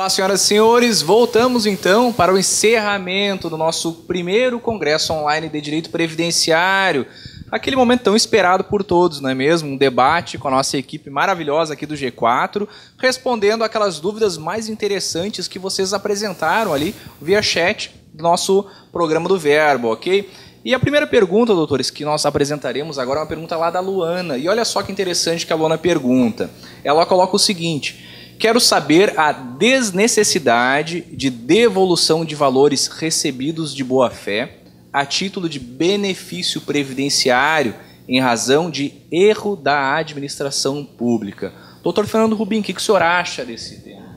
Olá, senhoras e senhores, voltamos então para o encerramento do nosso primeiro Congresso Online de Direito Previdenciário. Aquele momento tão esperado por todos, não é mesmo? Um debate com a nossa equipe maravilhosa aqui do G4, respondendo aquelas dúvidas mais interessantes que vocês apresentaram ali via chat do nosso programa do Verbo, ok? E a primeira pergunta, doutores, que nós apresentaremos agora é uma pergunta lá da Luana. E olha só que interessante que a Luana pergunta. Ela coloca o seguinte: Quero saber a desnecessidade de devolução de valores recebidos de boa-fé a título de benefício previdenciário em razão de erro da administração pública. Doutor Fernando Rubim, o que, que o senhor acha desse tema?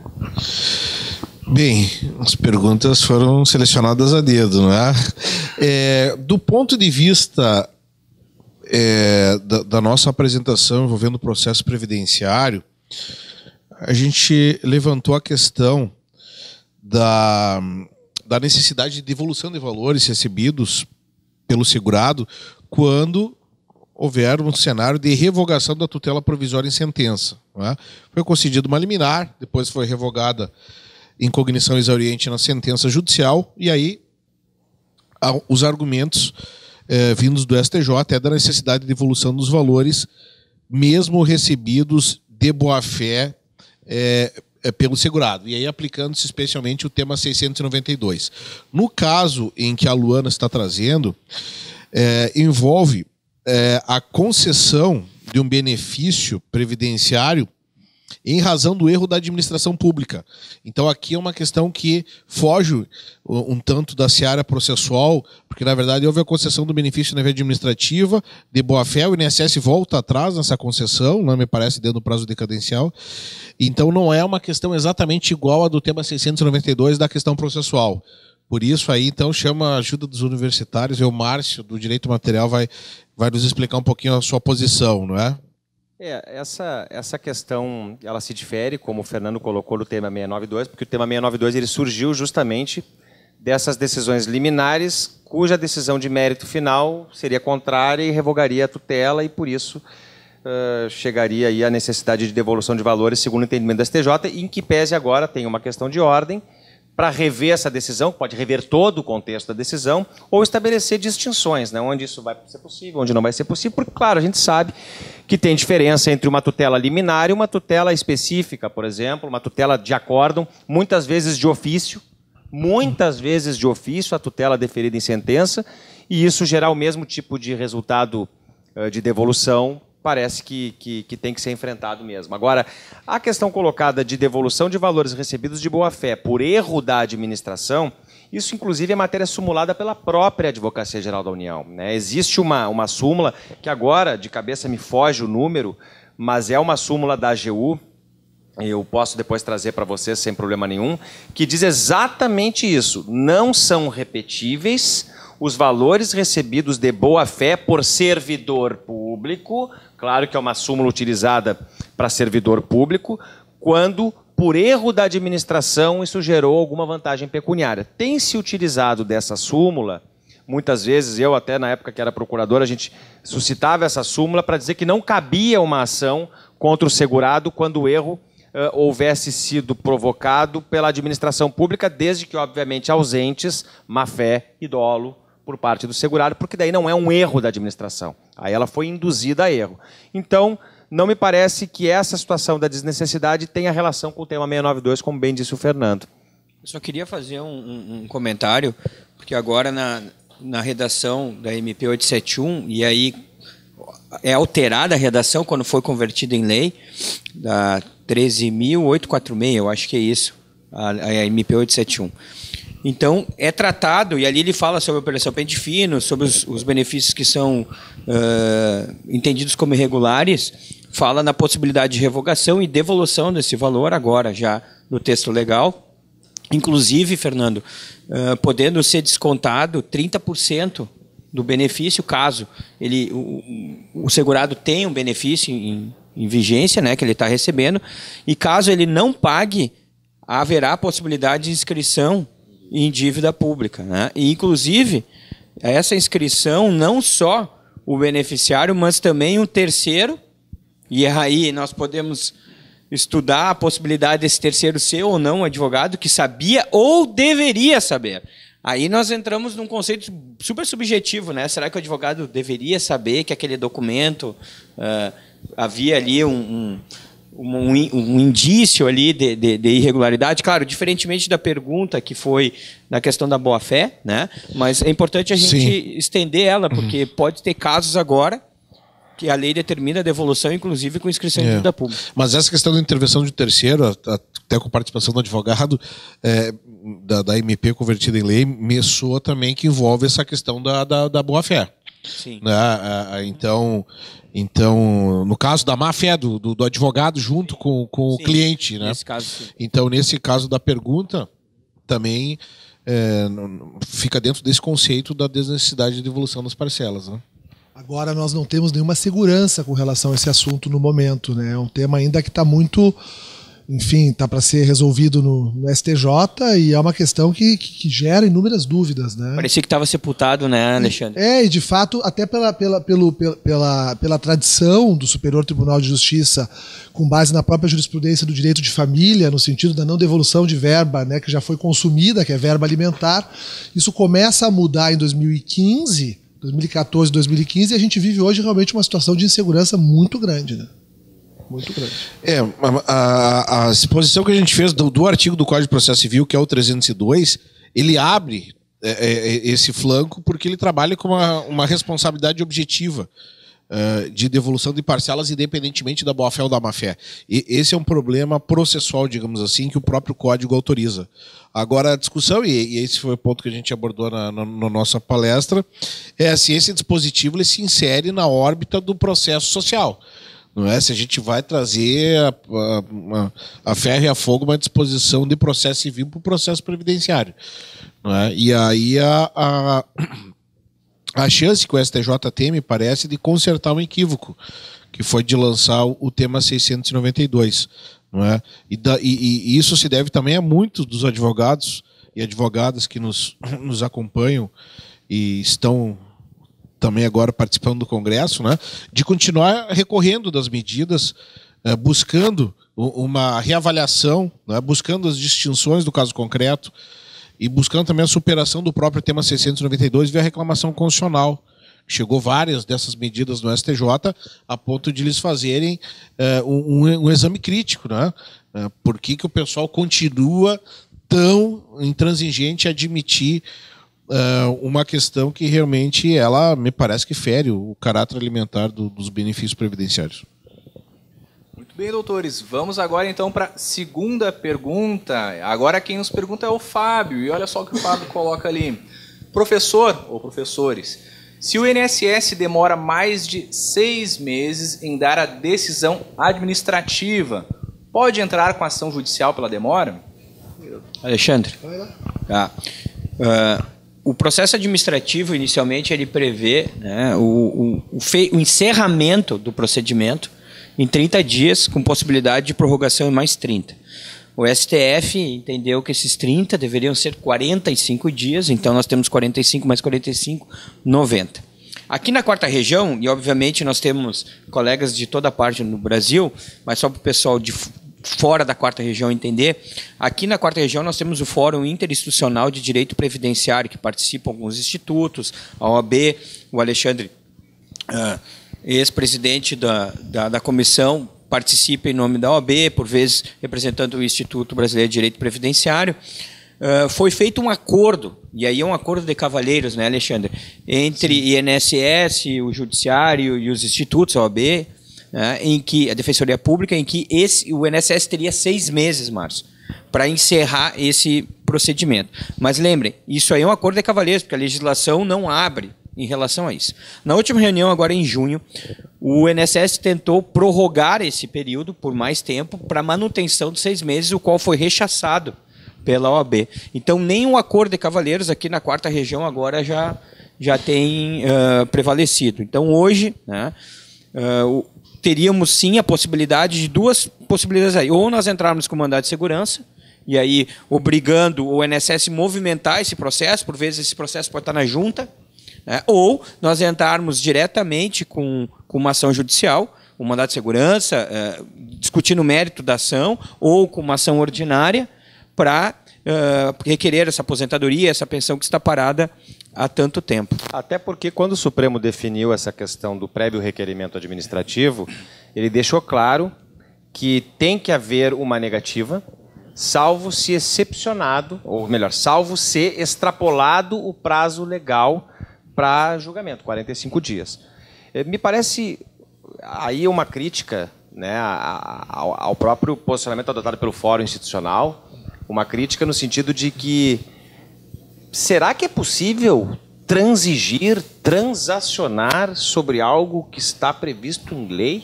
Bem, as perguntas foram selecionadas a dedo, não é? é do ponto de vista é, da, da, nossa apresentação envolvendo o processo previdenciário, a gente levantou a questão da, da necessidade de devolução de valores recebidos pelo segurado quando houver um cenário de revogação da tutela provisória em sentença. Né? Foi concedida uma liminar, depois foi revogada em cognição exauriente na sentença judicial, e aí os argumentos eh, vindos do STJ é da necessidade de devolução dos valores, mesmo recebidos de boa-fé é, é pelo segurado. E aí aplicando-se especialmente o tema 692. No caso em que a Luana está trazendo, é, envolve é, a concessão de um benefício previdenciário em razão do erro da administração pública. Então aqui é uma questão que foge um tanto da seara processual, porque na verdade houve a concessão do benefício na via administrativa, de boa-fé, o INSS volta atrás nessa concessão, não né, me parece, dentro do prazo decadencial. Então não é uma questão exatamente igual à do tema 692 da questão processual. Por isso aí, então, chama a ajuda dos universitários e o Márcio, do Direito Material, vai, vai nos explicar um pouquinho a sua posição, não é? É, essa, essa questão ela se difere, como o Fernando colocou no tema 692, porque o tema 692 ele surgiu justamente dessas decisões liminares, cuja decisão de mérito final seria contrária e revogaria a tutela, e por isso uh, chegaria aí a necessidade de devolução de valores, segundo o entendimento da STJ, em que pese agora tem uma questão de ordem, para rever essa decisão, pode rever todo o contexto da decisão, ou estabelecer distinções, né, onde isso vai ser possível, onde não vai ser possível, porque, claro, a gente sabe que tem diferença entre uma tutela liminar e uma tutela específica, por exemplo, uma tutela de acórdão, muitas vezes de ofício, muitas vezes de ofício, a tutela deferida em sentença, e isso gerar o mesmo tipo de resultado eh, de devolução parece que, que, que, tem que ser enfrentado mesmo. Agora, a questão colocada de devolução de valores recebidos de boa-fé por erro da administração, isso inclusive é matéria sumulada pela própria Advocacia Geral da União. Né? Existe uma, uma súmula, que agora de cabeça me foge o número, mas é uma súmula da AGU, eu posso depois trazer para vocês sem problema nenhum, que diz exatamente isso. Não são repetíveis os valores recebidos de boa-fé por servidor público Claro que é uma súmula utilizada para servidor público, quando por erro da administração isso gerou alguma vantagem pecuniária. Tem se utilizado dessa súmula, muitas vezes, eu até na época que era procurador, a gente suscitava essa súmula para dizer que não cabia uma ação contra o segurado quando o erro uh, houvesse sido provocado pela administração pública, desde que, obviamente, ausentes, má fé e dolo por parte do segurado, porque daí não é um erro da administração. Aí ela foi induzida a erro. Então, não me parece que essa situação da desnecessidade tenha relação com o tema 692, como bem disse o Fernando. Eu só queria fazer um, um, um comentário, porque agora na, na redação da MP 871, e aí é alterada a redação quando foi convertida em lei, da 13.846, eu acho que é isso, a, a MP 871. Então, é tratado, e ali ele fala sobre a operação pente fino, sobre os, os benefícios que são uh, entendidos como irregulares, fala na possibilidade de revogação e devolução desse valor, agora já no texto legal. Inclusive, Fernando, uh, podendo ser descontado 30% do benefício, caso ele, o, o segurado tenha um benefício em, em vigência, né, que ele está recebendo, e caso ele não pague, haverá a possibilidade de inscrição em dívida pública. Né? E, inclusive, essa inscrição, não só o beneficiário, mas também o terceiro, e é aí nós podemos estudar a possibilidade desse terceiro ser ou não advogado que sabia ou deveria saber. Aí nós entramos num conceito super subjetivo, né? Será que o advogado deveria saber que aquele documento uh, havia ali um, um, um, um indício ali de, de, de, irregularidade, claro, diferentemente da pergunta que foi na questão da boa-fé, né? Mas é importante a gente Sim. estender ela, uhum. porque uhum. pode ter casos agora que a lei determina a devolução, inclusive com inscrição é. em dívida pública. Mas essa questão da intervenção de terceiro, até com participação do advogado, é, da, da, MP convertida em lei, me soa também que envolve essa questão da, da, da boa-fé. Sim. Né? Ah, ah, então, então, no caso da máfia fé do, do, do advogado junto com, com sim. o cliente, né? Nesse caso, sim. Então, nesse caso da pergunta, também é, fica dentro desse conceito da desnecessidade de devolução das parcelas, né? Agora nós não temos nenhuma segurança com relação a esse assunto no momento, né? É um tema ainda que está muito enfim, está para ser resolvido no, no, STJ e é uma questão que, que, que gera inúmeras dúvidas, né? Parecia que estava sepultado, né, Alexandre? E, é, e de fato, até pela, pela, pelo, pela, pela, pela tradição do Superior Tribunal de Justiça, com base na própria jurisprudência do direito de família, no sentido da não devolução de verba, né, que já foi consumida, que é verba alimentar, isso começa a mudar em 2015, 2014, 2015, e a gente vive hoje realmente uma situação de insegurança muito grande, né? muito grande. É, a, a, a exposição que a gente fez do, do, artigo do Código de Processo Civil, que é o 302, ele abre é, é, é, esse flanco porque ele trabalha com uma, uma responsabilidade objetiva. É, de devolução de parcelas independentemente da boa-fé ou da má-fé. esse é um problema processual, digamos assim, que o próprio código autoriza. Agora, a discussão, e, e esse foi o ponto que a gente abordou na, na, na, nossa palestra, é se esse dispositivo ele se insere na órbita do processo social. Não é? Se a gente vai trazer a, a, a ferro e a fogo uma disposição de processo civil para o processo previdenciário. Não é? E aí a, a, a chance que o STJ tem, me parece, de consertar um equívoco, que foi de lançar o, o tema 692. Não é? e, da, e, e isso se deve também a muitos dos advogados e advogadas que nos, nos acompanham e estão também agora participando do Congresso, né, de continuar recorrendo das medidas, é, buscando uma reavaliação, né, buscando as distinções do caso concreto e buscando também a superação do próprio tema 692 via reclamação constitucional. Chegou várias dessas medidas no STJ a ponto de eles fazerem é, um, um, exame crítico. Né? É, por que, que o pessoal continua tão intransigente a admitir uh, uma questão que realmente ela me parece que fere o caráter alimentar do, dos benefícios previdenciários. Muito bem, doutores. Vamos agora então para a segunda pergunta. Agora quem nos pergunta é o Fábio. E olha só o que o Fábio coloca ali. Professor ou professores, se o INSS demora mais de seis meses em dar a decisão administrativa, pode entrar com ação judicial pela demora? Alexandre. Ah, uh, o processo administrativo, inicialmente, ele prevê né, o, o, o, encerramento do procedimento em 30 dias, com possibilidade de prorrogação em mais 30. O STF entendeu que esses 30 deveriam ser 45 dias, então nós temos 45 mais 45, 90. Aqui na quarta região, e obviamente nós temos colegas de toda parte no Brasil, mas só para o pessoal de fora da quarta região entender. Aqui na quarta região nós temos o Fórum Interinstitucional de Direito Previdenciário, que participam alguns institutos, a OAB, o Alexandre, uh, ex-presidente da, da, da comissão, participa em nome da OAB, por vezes representando o Instituto Brasileiro de Direito Previdenciário. Uh, foi feito um acordo, e aí é um acordo de cavalheiros, né, Alexandre? Entre Sim. INSS, o Judiciário e os institutos, a OAB, né, em que a Defensoria Pública, em que esse, o INSS teria seis meses, Márcio, para encerrar esse procedimento. Mas lembrem, isso aí é um acordo de cavalheiros, porque a legislação não abre em relação a isso. Na última reunião, agora em junho, o INSS tentou prorrogar esse período por mais tempo para manutenção de seis meses, o qual foi rechaçado pela OAB. Então, nenhum acordo de cavalheiros aqui na quarta região agora já, já tem uh, prevalecido. Então, hoje, né, Uh, teríamos sim a possibilidade de duas possibilidades aí. Ou nós entrarmos com mandado de segurança, e aí obrigando o NSS movimentar esse processo, por vezes esse processo pode estar na junta, né? ou nós entrarmos diretamente com, com uma ação judicial, um mandado de segurança, uh, discutindo o mérito da ação, ou com uma ação ordinária, para uh, ah, requerer essa aposentadoria, essa pensão que está parada há tanto tempo. Até porque quando o Supremo definiu essa questão do prévio requerimento administrativo, ele deixou claro que tem que haver uma negativa, salvo se excepcionado, ou melhor, salvo se extrapolado o prazo legal para julgamento, 45 dias. É, me parece aí é uma crítica né, ao próprio posicionamento adotado pelo Fórum Institucional, uma crítica no sentido de que será que é possível transigir, transacionar sobre algo que está previsto em lei?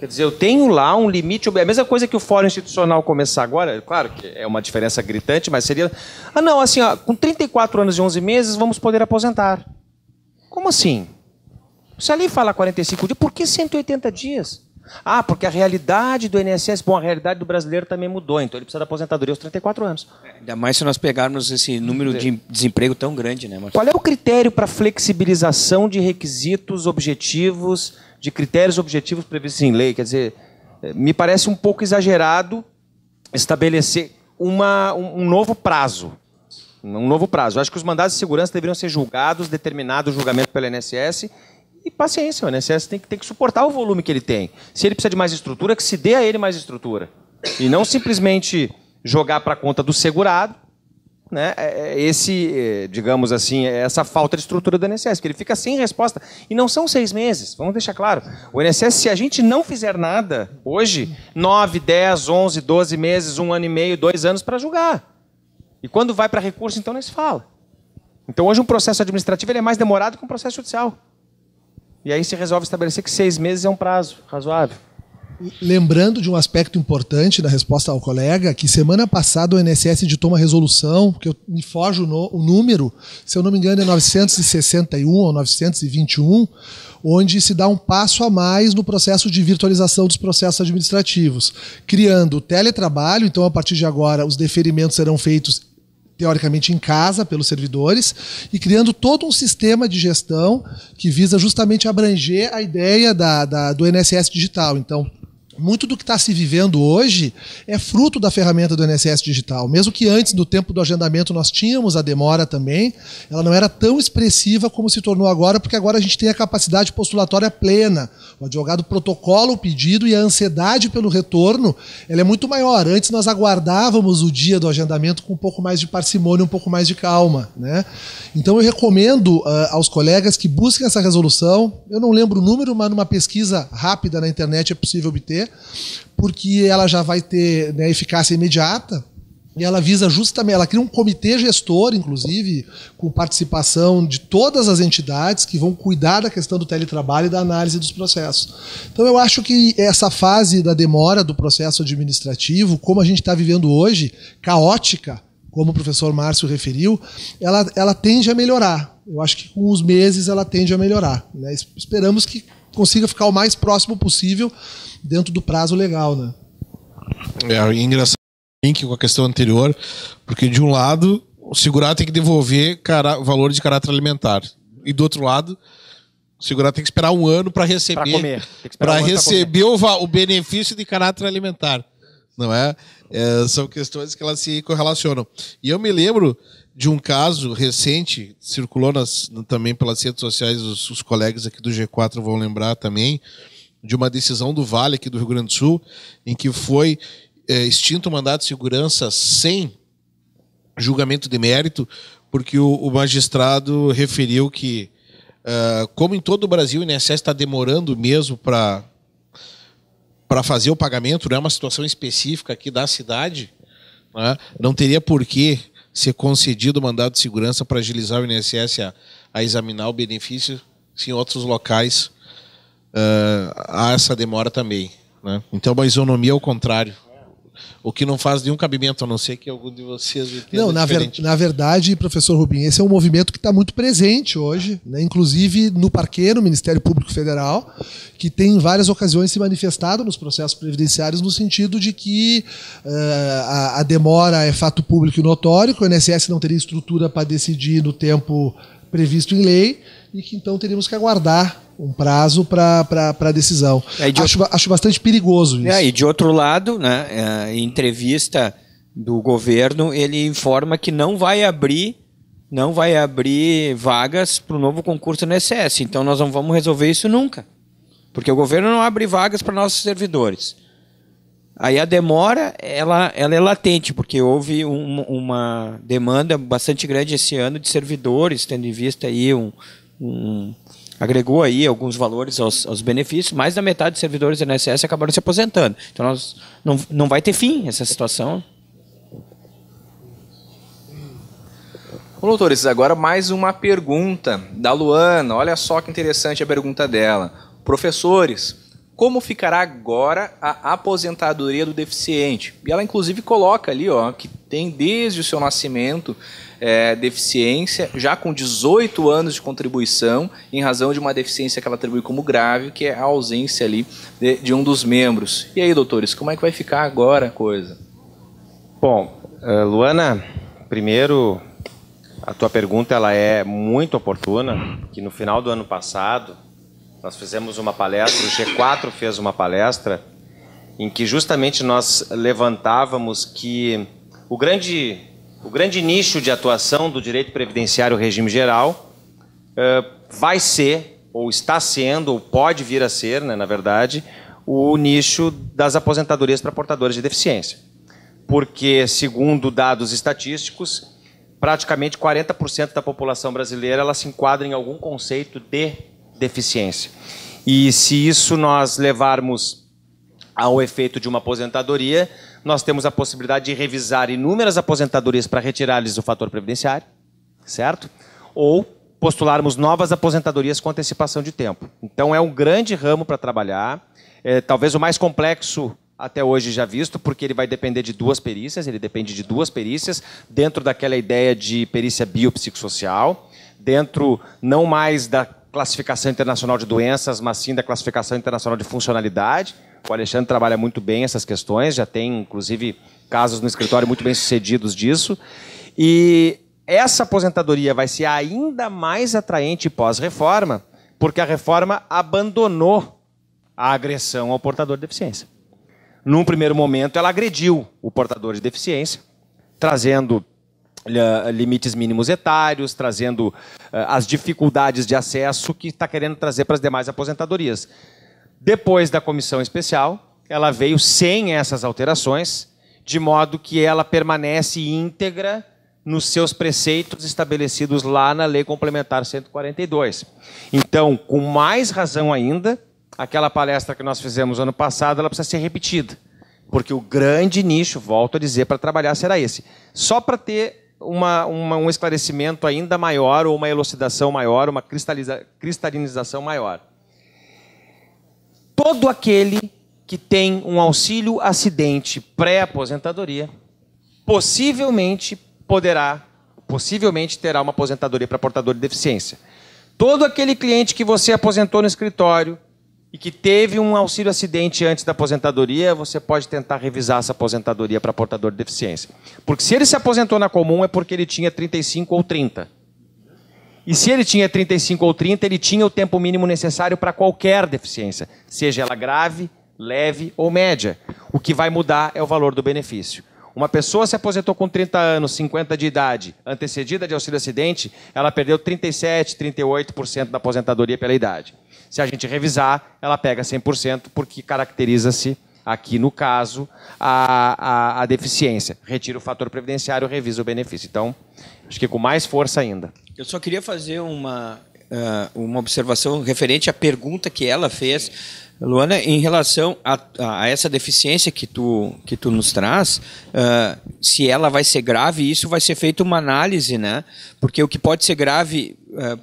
Quer dizer, eu tenho lá um limite. É a mesma coisa que o fórum institucional começar agora, é claro que é uma diferença gritante, mas seria. Ah, não, assim, ó, com 34 anos e 11 meses vamos poder aposentar. Como assim? Se ali fala 45 dias, por que 180 dias? Ah, porque a realidade do INSS, bom, a realidade do brasileiro também mudou, então ele precisa da aposentadoria aos 34 anos. É, ainda mais se nós pegarmos esse número de desemprego tão grande, né, Marcos? Qual é o critério para flexibilização de requisitos objetivos, de critérios objetivos previstos em lei? Quer dizer, eh, me parece um pouco exagerado estabelecer uma, um, novo prazo. Um novo prazo. Eu acho que os mandados de segurança deveriam ser julgados, determinado o julgamento pelo INSS, e paciência, né? o INSS tem que, tem que suportar o volume que ele tem. Se ele precisa de mais estrutura, que se dê a ele mais estrutura. E não simplesmente jogar para a conta do segurado né, é, é esse, é, digamos assim, essa falta de estrutura do INSS, que ele fica sem resposta. E não são seis meses, vamos deixar claro. O INSS, se a gente não fizer nada hoje, nove, dez, onze, doze meses, um ano e meio, dois anos para julgar. E quando vai para recurso, então não se fala. Então hoje um processo administrativo ele é mais demorado que um processo judicial. E aí se resolve estabelecer que seis meses é um prazo razoável. Lembrando de um aspecto importante da resposta ao colega, que semana passada o INSS editou uma resolução, que eu me foge o, o número, se eu não me engano é 961 ou 921, onde se dá um passo a mais no processo de virtualização dos processos administrativos, criando o teletrabalho, então a partir de agora os deferimentos serão feitos teoricamente em casa pelos servidores e criando todo um sistema de gestão que visa justamente abranger a ideia da, da do NSS digital. Então, muito do que está se vivendo hoje é fruto da ferramenta do NSS digital. Mesmo que antes, no tempo do agendamento, nós tínhamos a demora também, ela não era tão expressiva como se tornou agora, porque agora a gente tem a capacidade postulatória plena. O advogado protocola o pedido e a ansiedade pelo retorno ela é muito maior. Antes nós aguardávamos o dia do agendamento com um pouco mais de parcimônia, um pouco mais de calma. Né? Então eu recomendo uh, aos colegas que busquem essa resolução. Eu não lembro o número, mas numa pesquisa rápida na internet é possível obter porque ela já vai ter né, eficácia imediata. E ela visa justamente, ela cria um comitê gestor, inclusive, com participação de todas as entidades que vão cuidar da questão do teletrabalho e da análise dos processos. Então, eu acho que essa fase da demora do processo administrativo, como a gente está vivendo hoje, caótica, como o professor Márcio referiu, ela, ela tende a melhorar. Eu acho que com os meses ela tende a melhorar. Né? Esperamos que consiga ficar o mais próximo possível dentro do prazo legal, né? É, é engraçado link com a questão anterior, porque de um lado o segurado tem que devolver cara, valor de caráter alimentar e do outro lado o segurado tem que esperar um ano para receber para um receber o, o benefício de caráter alimentar, não é? é? São questões que elas se correlacionam. E eu me lembro de um caso recente, circulou nas, também pelas redes sociais, os, os, colegas aqui do G4 vão lembrar também, de uma decisão do Vale aqui do Rio Grande do Sul, em que foi é, extinto o mandato de segurança sem julgamento de mérito, porque o, o magistrado referiu que, uh, como em todo o Brasil, o INSS está demorando mesmo para para fazer o pagamento, não é uma situação específica aqui da cidade, né? não teria porquê ser concedido o mandado de segurança para agilizar o INSS a, a examinar o benefício se em outros locais uh, há essa demora também. Né? Então, uma isonomia ao contrário o que não faz nenhum cabimento, a não ser que algum de vocês Não, na, ver, na verdade, professor Rubim, esse é um movimento que está muito presente hoje, né? inclusive no Parqueiro, Ministério Público Federal, que tem em várias ocasiões se manifestado nos processos previdenciários no sentido de que uh, a, a, demora é fato público e notório, que o INSS não teria estrutura para decidir no tempo previsto em lei, e que então teríamos que aguardar um prazo para pra, decisão. É de acho, outro... acho bastante perigoso é, isso. É, e de outro lado, né, é, em entrevista do governo, ele informa que não vai abrir não vai abrir vagas para o novo concurso no SS Então nós não vamos resolver isso nunca. Porque o governo não abre vagas para nossos servidores. Aí a demora, ela, ela é latente, porque houve um, uma demanda bastante grande esse ano de servidores, tendo em vista aí um, um, agregou aí alguns valores aos, aos, benefícios, mais da metade dos servidores do INSS acabaram se aposentando. Então nós não, não vai ter fim essa situação. Bom, doutores, agora mais uma pergunta da Luana. Olha só que interessante a pergunta dela. Professores, como ficará agora a aposentadoria do deficiente? E ela inclusive coloca ali, ó, que tem desde o seu nascimento é, deficiência, já com 18 anos de contribuição, em razão de uma deficiência que ela atribui como grave, que é a ausência ali de, de um dos membros. E aí, doutores, como é que vai ficar agora a coisa? Bom, eh, Luana, primeiro, a tua pergunta ela é muito oportuna, que no final do ano passado nós fizemos uma palestra, o G4 fez uma palestra em que justamente nós levantávamos que o grande o grande nicho de atuação do direito previdenciário regime geral eh, vai ser, ou está sendo, ou pode vir a ser, né, na verdade, o nicho das aposentadorias para portadores de deficiência. Porque, segundo dados estatísticos, praticamente 40% da população brasileira ela se enquadra em algum conceito de deficiência. E se isso nós levarmos ao efeito de uma aposentadoria, nós temos a possibilidade de revisar inúmeras aposentadorias para retirar-lhes o fator previdenciário, certo? Ou postularmos novas aposentadorias com antecipação de tempo. Então é um grande ramo para trabalhar, é, talvez o mais complexo até hoje já visto, porque ele vai depender de duas perícias, ele depende de duas perícias, dentro daquela ideia de perícia biopsicossocial, dentro não mais da classificação internacional de doenças, mas sim da classificação internacional de funcionalidade, o Alexandre trabalha muito bem essas questões, já tem, inclusive, casos no escritório muito bem sucedidos disso. E essa aposentadoria vai ser ainda mais atraente pós-reforma, porque a reforma abandonou a agressão ao portador de deficiência. Num primeiro momento, ela agrediu o portador de deficiência, trazendo eh, limites mínimos etários, trazendo uh, as dificuldades de acesso que está querendo trazer para as demais aposentadorias. Depois da comissão especial, ela veio sem essas alterações, de modo que ela permanece íntegra nos seus preceitos estabelecidos lá na Lei Complementar 142. Então, com mais razão ainda, aquela palestra que nós fizemos ano passado, ela precisa ser repetida, porque o grande nicho, volto a dizer, para trabalhar será esse. Só para ter uma, uma, um esclarecimento ainda maior, ou uma elucidação maior, uma cristaliza, cristalinização maior todo aquele que tem um auxílio acidente pré-aposentadoria possivelmente poderá, possivelmente terá uma aposentadoria para portador de deficiência. Todo aquele cliente que você aposentou no escritório e que teve um auxílio acidente antes da aposentadoria, você pode tentar revisar essa aposentadoria para portador de deficiência. Porque se ele se aposentou na comum é porque ele tinha 35 ou 30. E se ele tinha 35 ou 30, ele tinha o tempo mínimo necessário para qualquer deficiência, seja ela grave, leve ou média. O que vai mudar é o valor do benefício. Uma pessoa se aposentou com 30 anos, 50 de idade, antecedida de auxílio-acidente, ela perdeu 37, 38% da aposentadoria pela idade. Se a gente revisar, ela pega 100%, porque caracteriza-se, aqui no caso, a, a, a deficiência. Retira o fator previdenciário, revisa o benefício. Então, Acho que com mais força ainda. Eu só queria fazer uma, uh, uma observação referente à pergunta que ela fez. Luana, em relação a, a, essa deficiência que tu, que tu nos traz, uh, se ela vai ser grave, isso vai ser feito uma análise, né? Porque o que pode ser grave uh,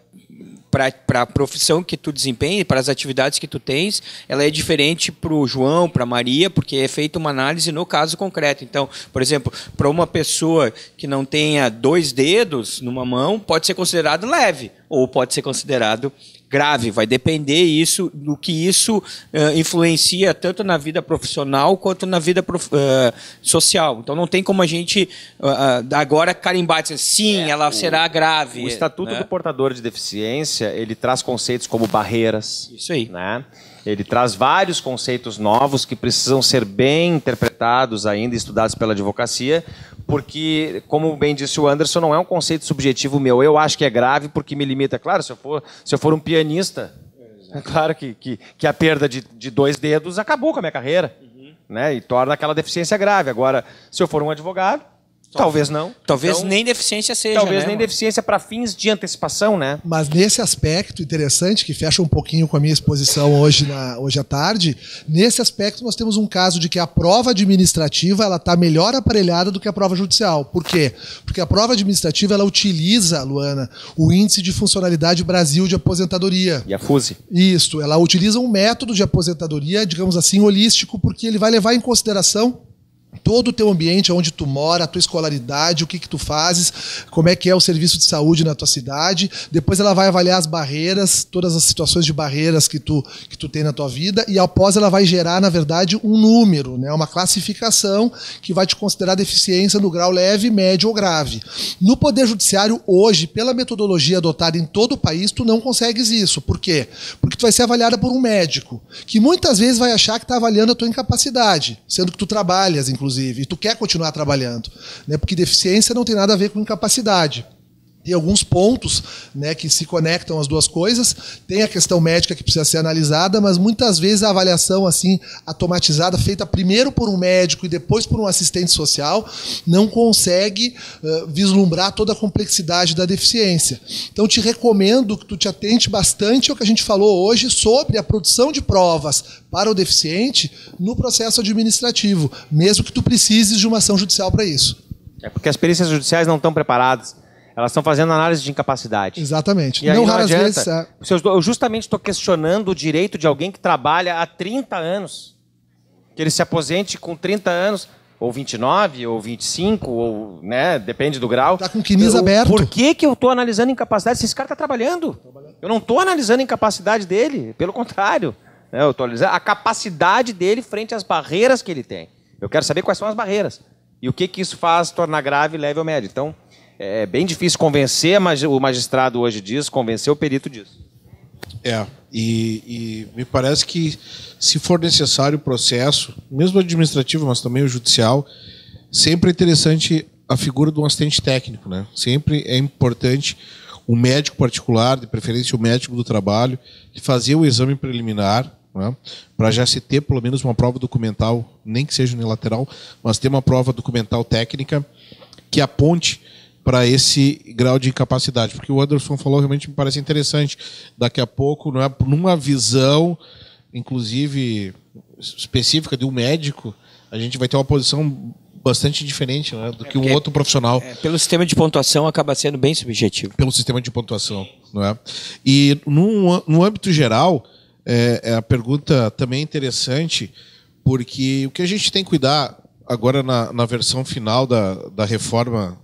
para a profissão que tu desempenha, para as atividades que tu tens, ela é diferente para o João, para a Maria, porque é feita uma análise no caso concreto. Então, por exemplo, para uma pessoa que não tenha dois dedos numa mão, pode ser considerado leve ou pode ser considerado grave. Vai depender isso do que isso uh, influencia tanto na vida profissional quanto na vida prof, uh, social. Então não tem como a gente uh, agora carimbar dizer, sim, é, ela o, será grave. O estatuto né? do portador de deficiência ele traz conceitos como barreiras. Isso aí. Né? Ele traz vários conceitos novos que precisam ser bem interpretados ainda, estudados pela advocacia, porque, como bem disse o Anderson, não é um conceito subjetivo meu. Eu acho que é grave porque me limita. Claro, se eu for, se eu for um pianista, é claro que, que, que a perda de, de dois dedos acabou com a minha carreira. Uhum. Né, e torna aquela deficiência grave. Agora, se eu for um advogado, Talvez não. Talvez então, nem deficiência seja. Talvez né, nem mano? deficiência para fins de antecipação, né? Mas nesse aspecto interessante, que fecha um pouquinho com a minha exposição hoje, na, hoje à tarde, nesse aspecto nós temos um caso de que a prova administrativa ela está melhor aparelhada do que a prova judicial. Por quê? Porque a prova administrativa ela utiliza, Luana, o índice de funcionalidade Brasil de aposentadoria. E a FUSE. Isso, ela utiliza um método de aposentadoria, digamos assim, holístico, porque ele vai levar em consideração todo o teu ambiente, onde tu mora, a tua escolaridade, o que, que tu fazes, como é que é o serviço de saúde na tua cidade. Depois ela vai avaliar as barreiras, todas as situações de barreiras que tu, que tu tem na tua vida, e após ela vai gerar, na verdade, um número, né? uma classificação que vai te considerar deficiência no grau leve, médio ou grave. No Poder Judiciário, hoje, pela metodologia adotada em todo o país, tu não consegues isso. Por quê? Porque tu vai ser avaliada por um médico, que muitas vezes vai achar que está avaliando a tua incapacidade, sendo que tu trabalhas, inclusive inclusive, e tu quer continuar trabalhando. Né? Porque deficiência não tem nada a ver com incapacidade e alguns pontos né, que se conectam as duas coisas. Tem a questão médica que precisa ser analisada, mas muitas vezes a avaliação assim automatizada, feita primeiro por um médico e depois por um assistente social, não consegue uh, vislumbrar toda a complexidade da deficiência. Então te recomendo que tu te atente bastante ao que a gente falou hoje sobre a produção de provas para o deficiente no processo administrativo, mesmo que tu precises de uma ação judicial para isso. É porque as perícias judiciais não estão preparadas elas estão fazendo análise de incapacidade. Exatamente. E não, aí não raras adianta. vezes. É... Eu justamente estou questionando o direito de alguém que trabalha há 30 anos, que ele se aposente com 30 anos, ou 29, ou 25, ou, né, depende do grau. Está com o quiniz aberto. Por que, que eu estou analisando incapacidade se esse cara está trabalhando? Eu não estou analisando a incapacidade dele, pelo contrário. Né, eu estou analisando a capacidade dele frente às barreiras que ele tem. Eu quero saber quais são as barreiras. E o que, que isso faz tornar grave, leve ou médio. Então, é bem difícil convencer o magistrado hoje disso, convencer o perito disso. É, e, e me parece que se for necessário o processo, mesmo administrativo, mas também o judicial, sempre é interessante a figura de um assistente técnico, né? Sempre é importante o médico particular, de preferência o médico do trabalho, fazer o exame preliminar, né? para já se ter pelo menos uma prova documental, nem que seja unilateral, mas ter uma prova documental técnica que aponte para esse grau de incapacidade. Porque o Anderson falou realmente me parece interessante. Daqui a pouco, não é, numa visão, inclusive específica de um médico, a gente vai ter uma posição bastante diferente né, do é que um outro profissional. É, pelo sistema de pontuação acaba sendo bem subjetivo. Pelo sistema de pontuação, não é? E no âmbito geral, é, é, a pergunta também é interessante, porque o que a gente tem que cuidar agora na, na versão final da, da reforma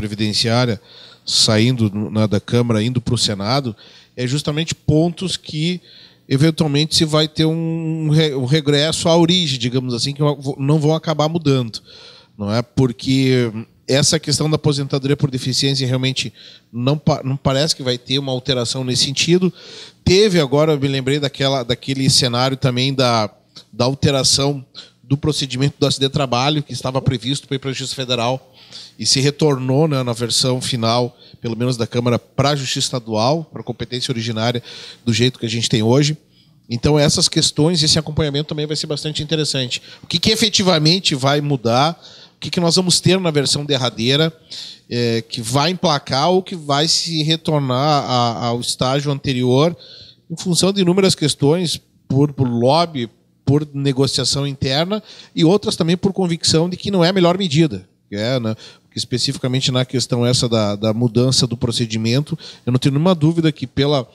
Previdenciária, saindo da Câmara, indo para o Senado, é justamente pontos que eventualmente se vai ter um, um regresso à origem, digamos assim, que não vão acabar mudando. Não é? Porque essa questão da aposentadoria por deficiência realmente não, não parece que vai ter uma alteração nesse sentido. Teve agora, eu me lembrei daquela, daquele cenário também da, da alteração do procedimento do acidente de trabalho, que estava previsto para o para a Justiça Federal e se retornou né, na versão final, pelo menos da Câmara, para a Justiça Estadual, para a competência originária do jeito que a gente tem hoje. Então essas questões, esse acompanhamento também vai ser bastante interessante. O que, que efetivamente vai mudar? O que, que nós vamos ter na versão derradeira é, que vai emplacar ou que vai se retornar a, ao estágio anterior em função de inúmeras questões por, por lobby, por negociação interna e outras também por convicção de que não é a melhor medida é, né? Porque especificamente na questão essa da, da mudança do procedimento, eu não tenho nenhuma dúvida que pela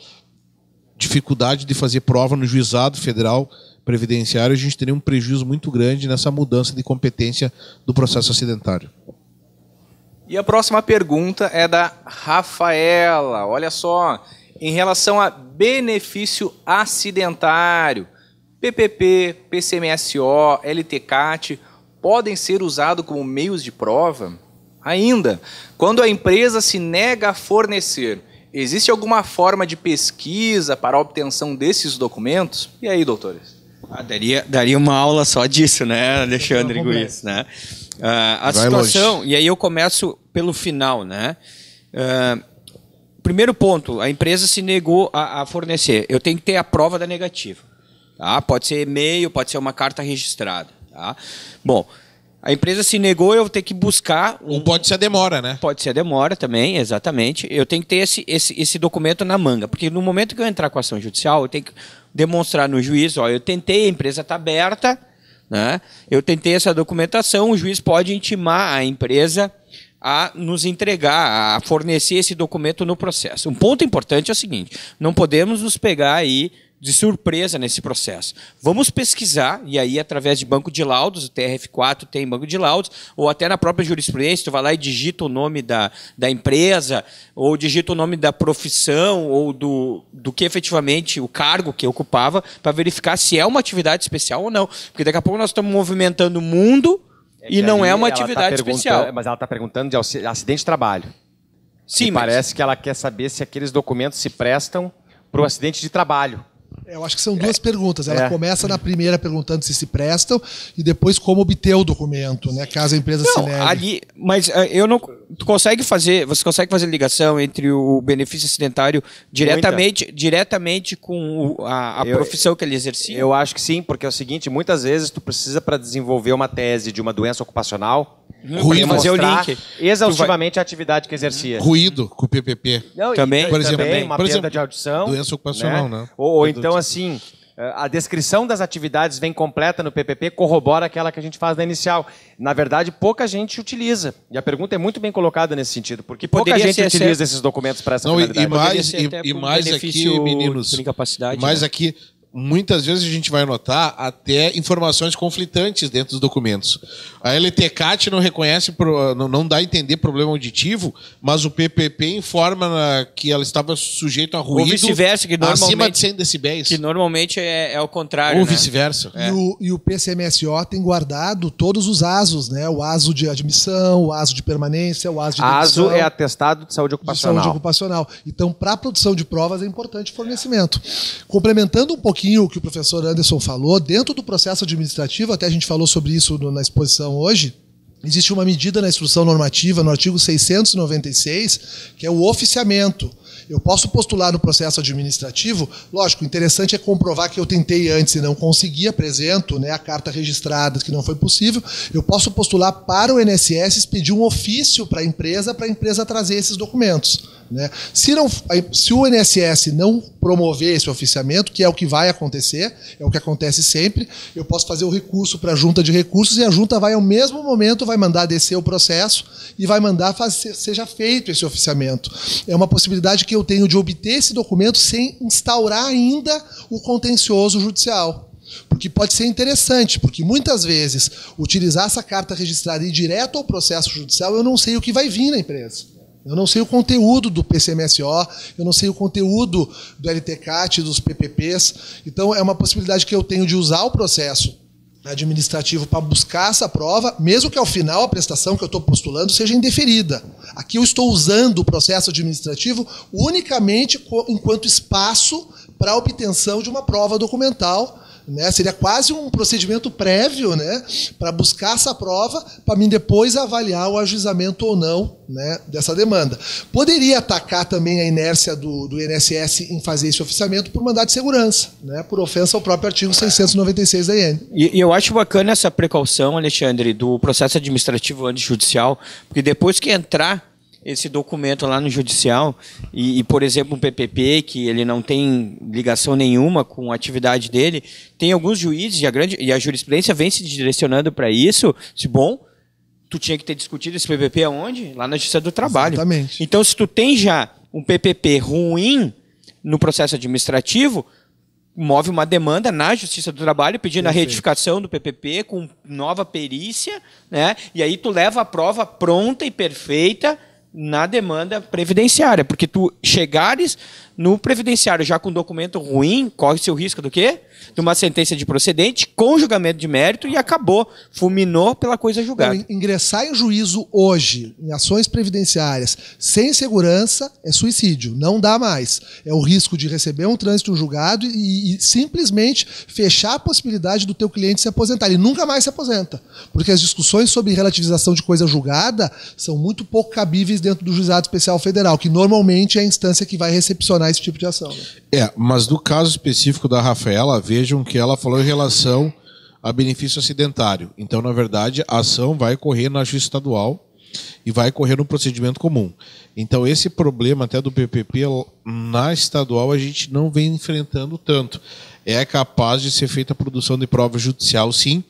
dificuldade de fazer prova no juizado federal previdenciário, a gente teria um prejuízo muito grande nessa mudança de competência do processo acidentário. E a próxima pergunta é da Rafaela. Olha só, em relação a benefício acidentário, PPP, PCMSO, LTCAT, podem ser usados como meios de prova? Ainda, quando a empresa se nega a fornecer, existe alguma forma de pesquisa para a obtenção desses documentos? E aí, doutores? Ah, daria, daria uma aula só disso, né, Alexandre Guiz, né? Uh, a Vai situação, longe. e aí eu começo pelo final, né? Uh, primeiro ponto, a empresa se negou a, a, fornecer. Eu tenho que ter a prova da negativa. Tá? Pode ser e-mail, pode ser uma carta registrada. Tá? Bom, a empresa se negou, eu vou ter que buscar. Um... Ou pode ser a demora, né? Pode ser a demora também, exatamente. Eu tenho que ter esse, esse, esse documento na manga, porque no momento que eu entrar com a ação judicial, eu tenho que demonstrar no juiz: ó, eu tentei, a empresa está aberta, né? eu tentei essa documentação, o juiz pode intimar a empresa a nos entregar, a fornecer esse documento no processo. Um ponto importante é o seguinte: não podemos nos pegar aí de surpresa nesse processo. Vamos pesquisar, e aí através de banco de laudos, o TRF4 tem banco de laudos, ou até na própria jurisprudência, tu vai lá e digita o nome da, da empresa, ou digita o nome da profissão, ou do, do que efetivamente o cargo que ocupava, para verificar se é uma atividade especial ou não. Porque daqui a pouco nós estamos movimentando o mundo é e não é uma tá atividade tá especial. Mas ela está perguntando de acidente de trabalho. Sim, mas... Parece que ela quer saber se aqueles documentos se prestam para o acidente de trabalho. Eu acho que são duas é. perguntas. Ela é. começa na primeira perguntando se se prestam e depois como obter o documento, né? Caso a empresa não, se negue. Ali, mas ah, eu não. Tu consegue fazer, você consegue fazer ligação entre o benefício acidentário diretamente, Muita. diretamente com a, a eu, profissão que ele exercia? Eu acho que sim, porque é o seguinte: muitas vezes tu precisa para desenvolver uma tese de uma doença ocupacional Ruído. fazer o link. exaustivamente a atividade que exercia. Ruído com o PPP. Não, também, por exemplo, também uma por exemplo, perda de audição. Doença ocupacional, né? né? Ou, ou então, assim, eh, a descrição das atividades vem completa no PPP, corrobora aquela que a gente faz na inicial. Na verdade, pouca gente utiliza. E a pergunta é muito bem colocada nesse sentido, porque pouca Poderia gente utiliza ser... esses documentos para essa Não, finalidade. E, e mais, e, e mais aqui, meninos, mais né? aqui, muitas vezes a gente vai notar até informações conflitantes dentro dos documentos. A LTCAT não reconhece, não dá a entender problema auditivo, mas o PPP informa que ela estava sujeita a ruído Ou vice-versa, que normalmente, acima de 100 decibéis. Que normalmente é, é contrário. Ou né? vice-versa. E, e, o PCMSO tem guardado todos os ASOs, né? O ASO de admissão, o ASO de permanência, o ASO de ASO é atestado de saúde ocupacional. De saúde ocupacional. Então, para a produção de provas é importante o fornecimento. Complementando um pouquinho pouquinho o que o professor Anderson falou, dentro do processo administrativo, até a gente falou sobre isso na exposição hoje, existe uma medida na instrução normativa, no artigo 696, que é o oficiamento. Eu posso postular no processo administrativo, lógico, o interessante é comprovar que eu tentei antes e não consegui, apresento né, a carta registrada que não foi possível. Eu posso postular para o INSS pedir um ofício para a empresa, para a empresa trazer esses documentos. Né? Se, não, se o INSS não promover esse oficiamento, que é o que vai acontecer, é o que acontece sempre. Eu posso fazer o recurso para a junta de recursos e a junta vai, ao mesmo momento, vai mandar descer o processo e vai mandar fazer, seja feito esse oficiamento. É uma possibilidade que eu tenho de obter esse documento sem instaurar ainda o contencioso judicial. Porque pode ser interessante, porque muitas vezes utilizar essa carta registrada e ir direto ao processo judicial, eu não sei o que vai vir na empresa. Eu não sei o conteúdo do PCMSO, eu não sei o conteúdo do LTCAT, dos PPPs. Então, é uma possibilidade que eu tenho de usar o processo administrativo para buscar essa prova, mesmo que ao final a prestação que eu estou postulando seja indeferida. Aqui eu estou usando o processo administrativo unicamente enquanto espaço para a obtenção de uma prova documental né? Seria quase um procedimento prévio né? para buscar essa prova, para mim depois avaliar o ajuizamento ou não né? dessa demanda. Poderia atacar também a inércia do, do INSS em fazer esse oficiamento por mandado de segurança, né? por ofensa ao próprio artigo 696 da IN. E, e eu acho bacana essa precaução, Alexandre, do processo administrativo antes judicial, porque depois que entrar esse documento lá no judicial e, e, por exemplo, um PPP que ele não tem ligação nenhuma com a atividade dele, tem alguns juízes e a, grande, e a jurisprudência vem se direcionando para isso. Se bom, tu tinha que ter discutido esse PPP aonde? Lá na Justiça do Trabalho. Exatamente. Então, se tu tem já um PPP ruim no processo administrativo, move uma demanda na Justiça do Trabalho pedindo Perfeito. a retificação do PPP com nova perícia, né? E aí tu leva a prova pronta e perfeita na demanda previdenciária, porque tu chegares no previdenciário, já com documento ruim, corre-se o risco do quê? De uma sentença de procedente, com julgamento de mérito e acabou. Fulminou pela coisa julgada. Então, ingressar em juízo hoje, em ações previdenciárias, sem segurança, é suicídio. Não dá mais. É o risco de receber um trânsito julgado e, e simplesmente fechar a possibilidade do teu cliente se aposentar. Ele nunca mais se aposenta. Porque as discussões sobre relativização de coisa julgada são muito pouco cabíveis dentro do Juizado Especial Federal, que normalmente é a instância que vai recepcionar condenar esse tipo de ação. Né? É, mas no caso específico da Rafaela, vejam que ela falou em relação a benefício acidentário. Então, na verdade, a ação vai correr na justiça estadual e vai correr no procedimento comum. Então, esse problema até do PPP na estadual a gente não vem enfrentando tanto é capaz de ser feita a produção de prova judicial, sim.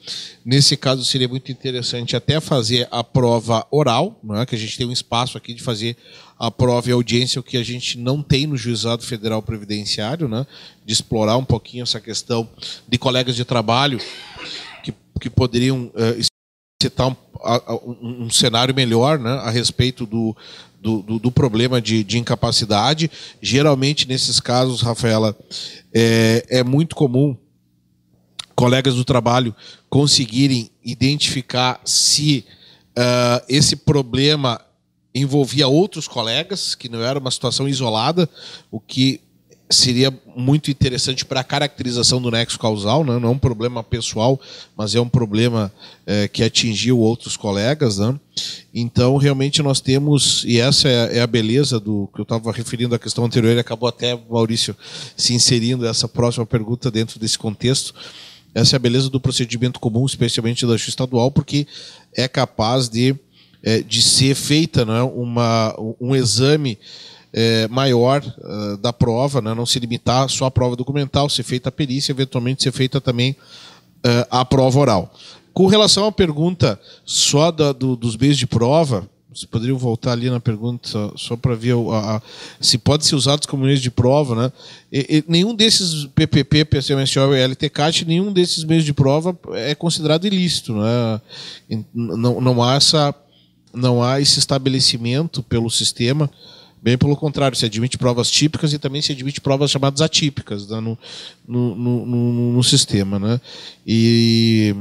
Nesse caso, seria muito interessante até fazer a prova oral, né, que a gente tem um espaço aqui de fazer a prova e a audiência, o que a gente não tem no Juizado Federal Previdenciário, né, de explorar um pouquinho essa questão de colegas de trabalho que, que poderiam. Uh, citar um, um, um cenário melhor né, a respeito do, do, do, do, problema de, de, incapacidade. Geralmente, nesses casos, Rafaela, é, é, muito comum colegas do trabalho conseguirem identificar se uh, esse problema envolvia outros colegas, que não era uma situação isolada, o que seria muito interessante para a caracterização do nexo causal, né? não é um problema pessoal, mas é um problema é, que atingiu outros colegas. Né? Então, realmente, nós temos, e essa é, é a beleza do que eu estava referindo à questão anterior, e acabou até, Maurício, se inserindo essa próxima pergunta dentro desse contexto. Essa é a beleza do procedimento comum, especialmente da justiça estadual, porque é capaz de, é, de ser feita né? Uma, um exame é, maior uh, da prova, né? não se limitar só à prova documental, ser feita a perícia, eventualmente ser feita também uh, a prova oral. Com relação à pergunta só da, do, dos meios de prova, vocês poderiam voltar ali na pergunta só, para ver a, a, se pode ser usado como meios de prova, né? E, e, nenhum desses PPP, PCMSO e LTCAT, nenhum desses meios de prova é considerado ilícito, né? Não, não há essa, não há esse estabelecimento pelo sistema Bem pelo contrário, se admite provas típicas e também se admite provas chamadas atípicas né, no, no, no, no, sistema. Né? E,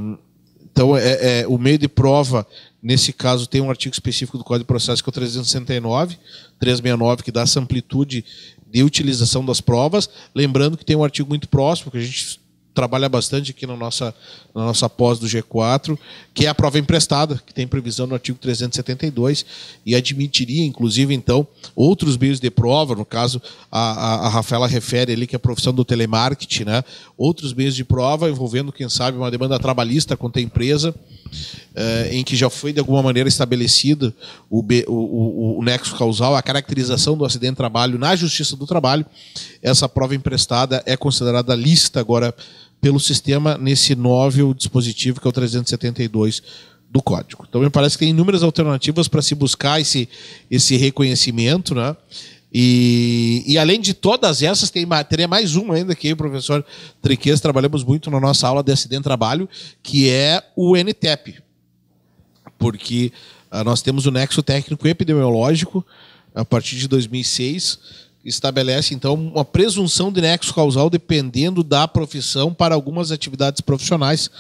então, é, é, o meio de prova, nesse caso, tem um artigo específico do Código de Processo, que é o 369, 369, que dá essa amplitude de utilização das provas. Lembrando que tem um artigo muito próximo, que a gente trabalha bastante aqui na nossa, na nossa pós do G4, que é a prova emprestada, que tem previsão no artigo 372, e admitiria, inclusive, então, outros meios de prova, no caso, a, a, a Rafaela refere ali que é a profissão do telemarketing, né? outros meios de prova envolvendo, quem sabe, uma demanda trabalhista contra a empresa, eh, em que já foi, de alguma maneira, estabelecido o, o, o, o nexo causal, a caracterização do acidente de trabalho na Justiça do Trabalho. Essa prova emprestada é considerada lista agora pelo sistema nesse novel dispositivo que é o 372 do código. Então me parece que tem inúmeras alternativas para se buscar esse, esse reconhecimento, né? E, e, além de todas essas, tem, teria mais uma ainda que o professor Triquez trabalhamos muito na nossa aula de acidente trabalho, que é o NTEP. Porque uh, nós temos o nexo técnico epidemiológico a partir de 2006, estabelece então uma presunção de nexo causal dependendo da profissão para algumas atividades profissionais,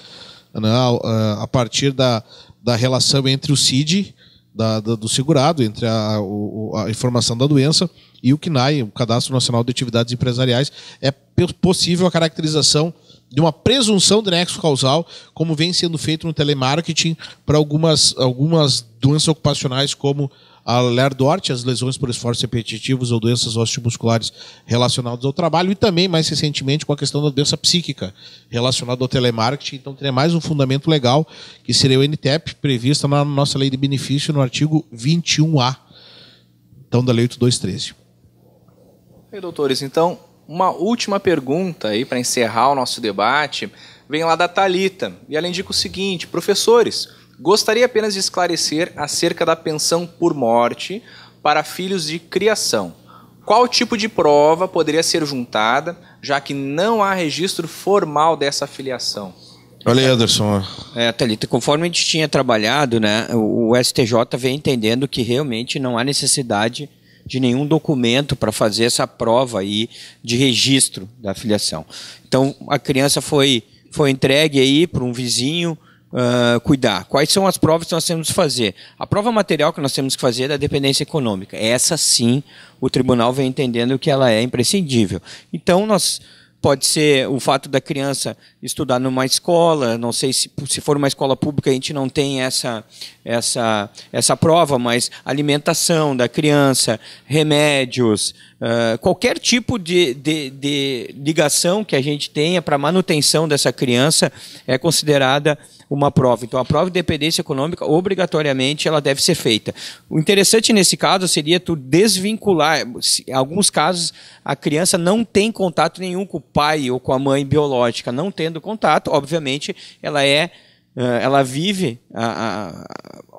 né, eh, a partir da, da relação entre o CID da, da, do segurado, entre a, o, a, informação da doença e o CNAE, o Cadastro Nacional de Atividades Empresariais, é possível a caracterização de uma presunção de nexo causal, como vem sendo feito no telemarketing para algumas, algumas doenças ocupacionais como a Lerdort, as lesões por esforços repetitivos ou doenças osteomusculares relacionadas ao trabalho e também, mais recentemente, com a questão da doença psíquica relacionada ao telemarketing. Então, teria mais um fundamento legal, que seria o NTEP, prevista na nossa lei de benefício no artigo 21A, então da lei 8213. E doutores, então, uma última pergunta aí para encerrar o nosso debate, vem lá da Talita e ela indica o seguinte, professores... Gostaria apenas de esclarecer acerca da pensão por morte para filhos de criação. Qual tipo de prova poderia ser juntada, já que não há registro formal dessa filiação? Olha aí, Anderson. É, Thalita, conforme a gente tinha trabalhado, né, o STJ vem entendendo que realmente não há necessidade de nenhum documento para fazer essa prova aí de registro da filiação. Então, a criança foi, foi entregue aí para um vizinho, uh, cuidar? Quais são as provas que nós temos que fazer? A prova material que nós temos que fazer é da dependência econômica. Essa sim, o tribunal vem entendendo que ela é imprescindível. Então, nós pode ser o fato da criança estudar numa escola, não sei se, se for uma escola pública, a gente não tem essa essa, essa prova, mas alimentação da criança, remédios, uh, qualquer tipo de, de, de, ligação que a gente tenha para manutenção dessa criança é considerada uma prova. Então, a prova de dependência econômica, obrigatoriamente, ela deve ser feita. O interessante nesse caso seria tu desvincular. Em alguns casos, a criança não tem contato nenhum com o pai ou com a mãe biológica. Não tendo contato, obviamente, ela é eh, ela vive a,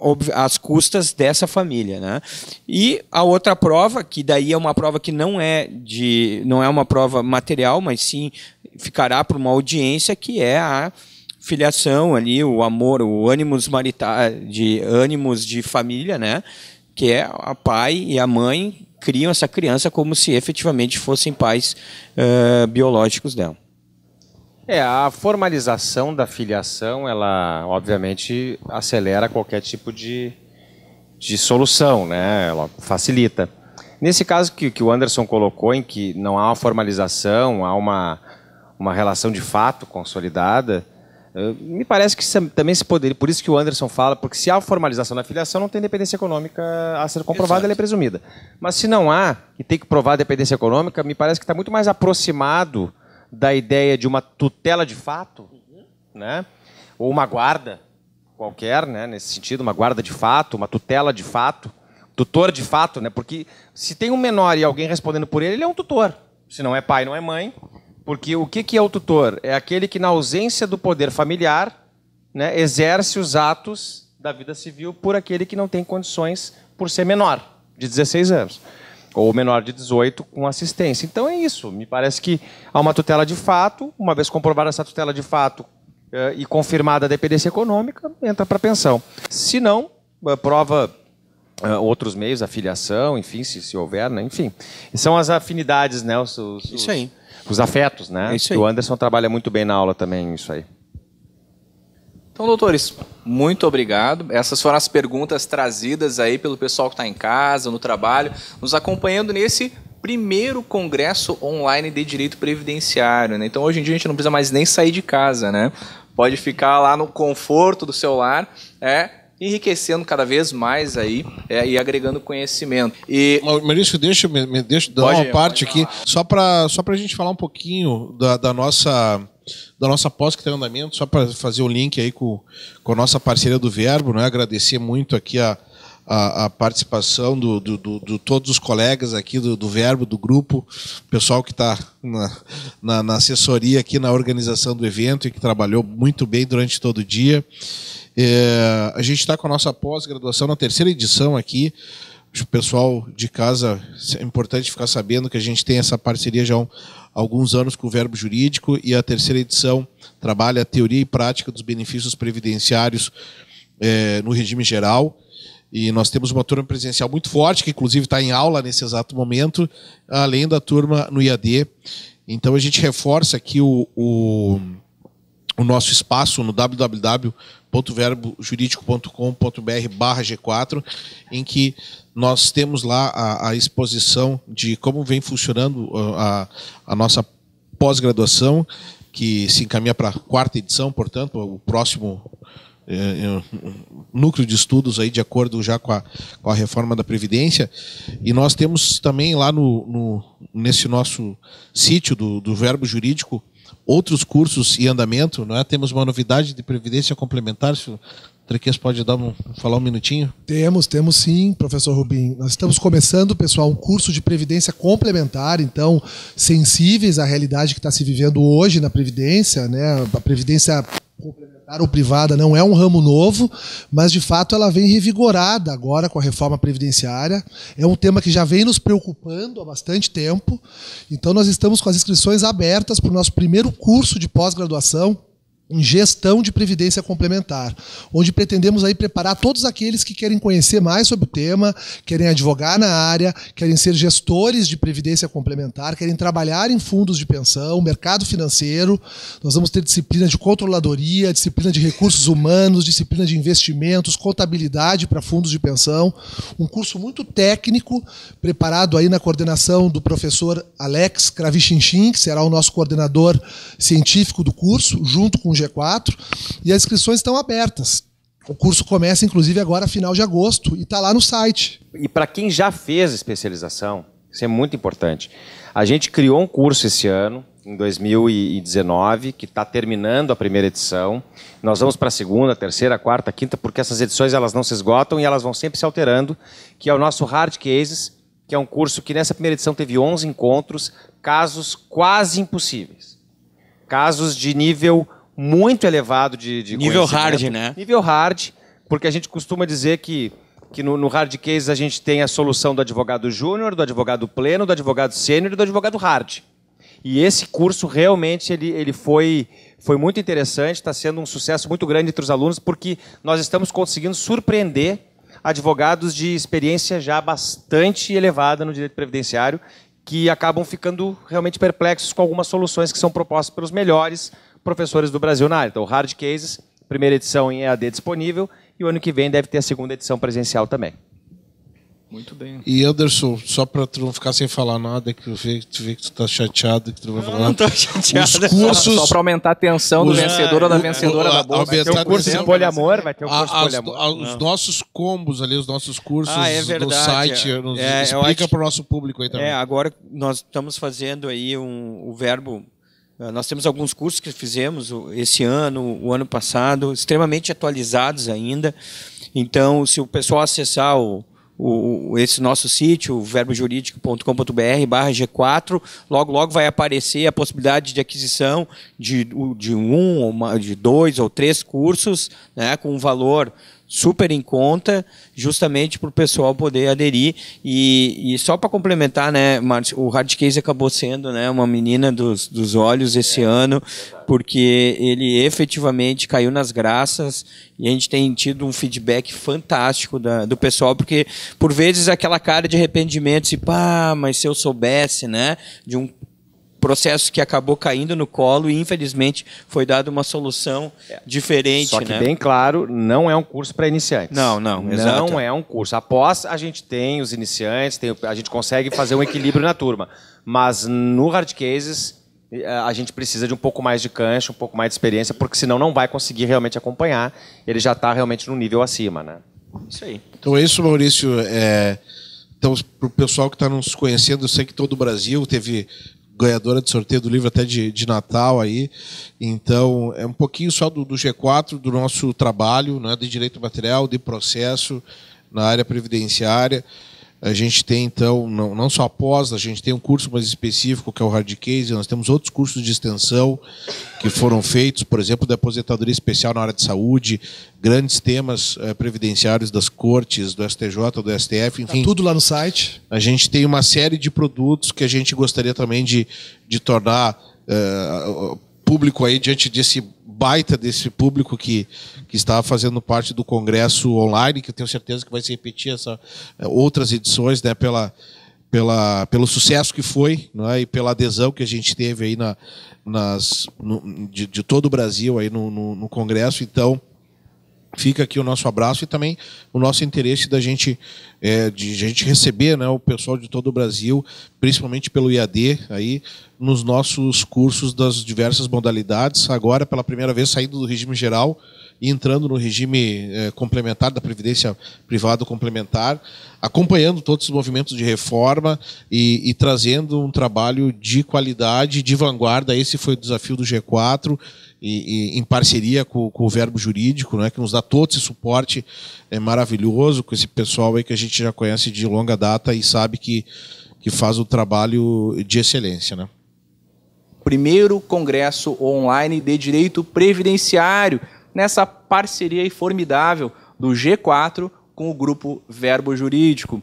a, às custas dessa família, né? E a outra prova, que daí é uma prova que não é de, não é uma prova material, mas sim ficará para uma audiência que é a filiação ali, o amor, o ânimos marital, de ânimos de família, né? Que é a pai e a mãe criam essa criança como se efetivamente fossem pais uh, biológicos dela. É, a formalização da filiação, ela obviamente acelera qualquer tipo de, de solução, né? Ela facilita. Nesse caso que, que o Anderson colocou, em que não há uma formalização, há uma, uma relação de fato consolidada, eh, me parece que também se poderia, por isso que o Anderson fala, porque se há formalização da filiação, não tem dependência econômica a ser comprovada, Exato. ela é presumida. Mas se não há, e tem que provar a dependência econômica, me parece que está muito mais aproximado da ideia de uma tutela de fato, né? ou uma guarda qualquer, né? nesse sentido, uma guarda de fato, uma tutela de fato, tutor de fato, né? porque se tem um menor e alguém respondendo por ele, ele é um tutor. Se não é pai, não é mãe. Porque o que, que é o tutor? É aquele que, na ausência do poder familiar, né, exerce os atos da vida civil por aquele que não tem condições por ser menor, de 16 anos ou menor de 18 com assistência. Então é isso. Me parece que há uma tutela de fato, uma vez comprovada essa tutela de fato eh, e confirmada a dependência econômica, entra para a pensão. Se não, eh, prova eh, outros meios, afiliação, enfim, se, se houver, né? enfim. São as afinidades, né? Os, os, isso aí. Os afetos, né? É isso aí. O Anderson trabalha muito bem na aula também, isso aí. Então, doutores, muito obrigado. Essas foram as perguntas trazidas aí pelo pessoal que está em casa, no trabalho, nos acompanhando nesse primeiro congresso online de direito previdenciário. Né? Então, hoje em dia a gente não precisa mais nem sair de casa, né? Pode ficar lá no conforto do celular, é, enriquecendo cada vez mais aí é, e agregando conhecimento. E Maurício, deixa me, me deixa dar pode, uma parte aqui só para só para a gente falar um pouquinho da, da nossa da nossa pós que tá andamento, só para fazer o link aí com, com a nossa parceria do Verbo, né? Agradecer muito aqui a, a, a, participação do, do, do, do, todos os colegas aqui do, do Verbo, do grupo, pessoal que está na, na, na, assessoria aqui na organização do evento e que trabalhou muito bem durante todo o dia. É, a gente está com a nossa pós-graduação na terceira edição aqui. O pessoal de casa, é importante ficar sabendo que a gente tem essa parceria já há alguns anos com o Verbo Jurídico e a terceira edição trabalha a teoria e prática dos benefícios previdenciários é, no regime geral. E nós temos uma turma presencial muito forte, que inclusive está em aula nesse exato momento, além da turma no IAD. Então a gente reforça aqui o, o o nosso espaço no www.verbojuridico.com.br barra G4, em que nós temos lá a, a exposição de como vem funcionando uh, a, a nossa pós-graduação, que se encaminha para a quarta edição, portanto, o próximo é, núcleo de estudos aí de acordo já com a, com a reforma da Previdência. E nós temos também lá no, no nesse nosso sítio do, do Verbo Jurídico outros cursos em andamento, não é? Temos uma novidade de previdência complementar, se o Trequês pode dar um, falar um minutinho? Temos, temos sim, professor Rubim. Nós estamos começando, pessoal, um curso de previdência complementar, então, sensíveis à realidade que está se vivendo hoje na previdência, né? A previdência complementar ou privada não é um ramo novo, mas de fato ela vem revigorada agora com a reforma previdenciária. É um tema que já vem nos preocupando há bastante tempo. Então nós estamos com as inscrições abertas para o nosso primeiro curso de pós-graduação em gestão de previdência complementar, onde pretendemos aí preparar todos aqueles que querem conhecer mais sobre o tema, querem advogar na área, querem ser gestores de previdência complementar, querem trabalhar em fundos de pensão, mercado financeiro. Nós vamos ter disciplina de controladoria, disciplina de recursos humanos, disciplina de investimentos, contabilidade para fundos de pensão, um curso muito técnico preparado aí na coordenação do professor Alex Kravichinchin, que será o nosso coordenador científico do curso, junto com G4, e as inscrições estão abertas. O curso começa, inclusive, agora, final de agosto, e está lá no site. E para quem já fez especialização, isso é muito importante. A gente criou um curso esse ano, em 2019, que está terminando a primeira edição. Nós vamos para a segunda, terceira, quarta, quinta, porque essas edições elas não se esgotam e elas vão sempre se alterando, que é o nosso Hard Cases, que é um curso que nessa primeira edição teve 11 encontros, casos quase impossíveis. Casos de nível muito elevado de, de Nível hard, né? Nível hard, porque a gente costuma dizer que, que no, no hard case a gente tem a solução do advogado júnior, do advogado pleno, do advogado sênior e do advogado hard. E esse curso realmente ele, ele foi, foi muito interessante, está sendo um sucesso muito grande entre os alunos, porque nós estamos conseguindo surpreender advogados de experiência já bastante elevada no direito previdenciário, que acabam ficando realmente perplexos com algumas soluções que são propostas pelos melhores professores do Brasil na área. Então, Hard Cases, primeira edição em EAD disponível, e o ano que vem deve ter a segunda edição presencial também. Muito bem. E Anderson, só para tu não ficar sem falar nada, que eu vejo, tu vê que tu tá chateado, que tu não vai falar nada. Não tô chateado. Os cursos... Só, só para aumentar a tensão do vencedor ou da vencedora o, da bolsa. Vai ter o curso de poliamor, vai ter o um curso de poliamor. os ah. nossos combos ali, os nossos cursos ah, é verdade, no site, é, nos, é, explica para o nosso público aí é, também. É, agora nós estamos fazendo aí um, o verbo ah, nós temos alguns cursos que fizemos esse ano, o ano passado, extremamente atualizados ainda. Então, se o pessoal acessar o, o, esse nosso sítio, verbojuridico.com.br barra G4, logo logo vai aparecer a possibilidade de aquisição de, de um, de dois ou três cursos né, com um valor super em conta, justamente para o pessoal poder aderir. E, e só para complementar, né, Márcio, o Hard Case acabou sendo né, uma menina dos, dos olhos esse é, ano, é porque ele efetivamente caiu nas graças e a gente tem tido um feedback fantástico da, do pessoal, porque por vezes aquela cara de arrependimento, se tipo, pá, ah, mas se eu soubesse, né, de um processo que acabou caindo no colo e infelizmente foi dada uma solução diferente. Só que né? bem claro, não é um curso para iniciantes. Não, não, exato. não é um curso. Após a gente tem os iniciantes, tem, a gente consegue fazer um equilíbrio na turma, mas no hard cases eh, a gente precisa de um pouco mais de cancha, um pouco mais de experiência, porque senão não vai conseguir realmente acompanhar. Ele já está realmente no nível acima, né? Isso aí. Então é isso, Maurício. É... Então, para o pessoal que está nos conhecendo, eu sei que todo o Brasil teve ganhadora de sorteio do livro até de, de Natal aí. Então, é um pouquinho só do, do G4, do nosso trabalho, né, de direito material, de processo na área previdenciária. A gente tem, então, não, não só após, a gente tem um curso mais específico, que é o Hard Case, nós temos outros cursos de extensão que foram feitos, por exemplo, da aposentadoria especial na área de saúde, grandes temas eh, previdenciários das cortes, do STJ, do STF, tá enfim. Tá tudo lá no site. A gente tem uma série de produtos que a gente gostaria também de, de tornar. Eh, público aí diante desse baita desse público que, que estava fazendo parte do congresso online, que eu tenho certeza que vai se repetir essa, eh, outras edições, né, pela, pela, pelo sucesso que foi né, e pela adesão que a gente teve aí na, nas, no, de, de, todo o Brasil aí no, no, no congresso. Então, fica aqui o nosso abraço e também o nosso interesse da gente é, de a gente receber né, o pessoal de todo o Brasil, principalmente pelo IAD aí nos nossos cursos das diversas modalidades. Agora pela primeira vez saindo do regime geral e entrando no regime é, complementar da previdência privada complementar, acompanhando todos os movimentos de reforma e, e trazendo um trabalho de qualidade, de vanguarda. Esse foi o desafio do G4 em parceria com, com, o Verbo Jurídico, né, que nos dá todo esse suporte é, maravilhoso com esse pessoal aí que a gente já conhece de longa data e sabe que, que faz o trabalho de excelência. Né? Primeiro Congresso Online de Direito Previdenciário, nessa parceria formidável do G4 com o grupo Verbo Jurídico.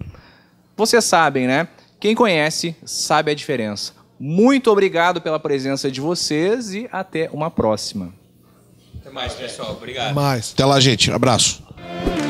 Vocês sabem, né? Quem conhece sabe a diferença. Muito obrigado pela presença de vocês e até uma próxima. Até mais, pessoal. Obrigado. Até mais. Até lá, gente. Abraço.